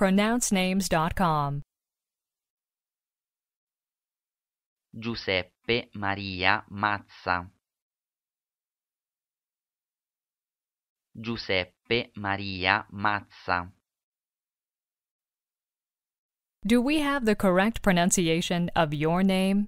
pronouncenames.com. Giuseppe Maria Mazza. Giuseppe Maria Mazza. Do we have the correct pronunciation of your name?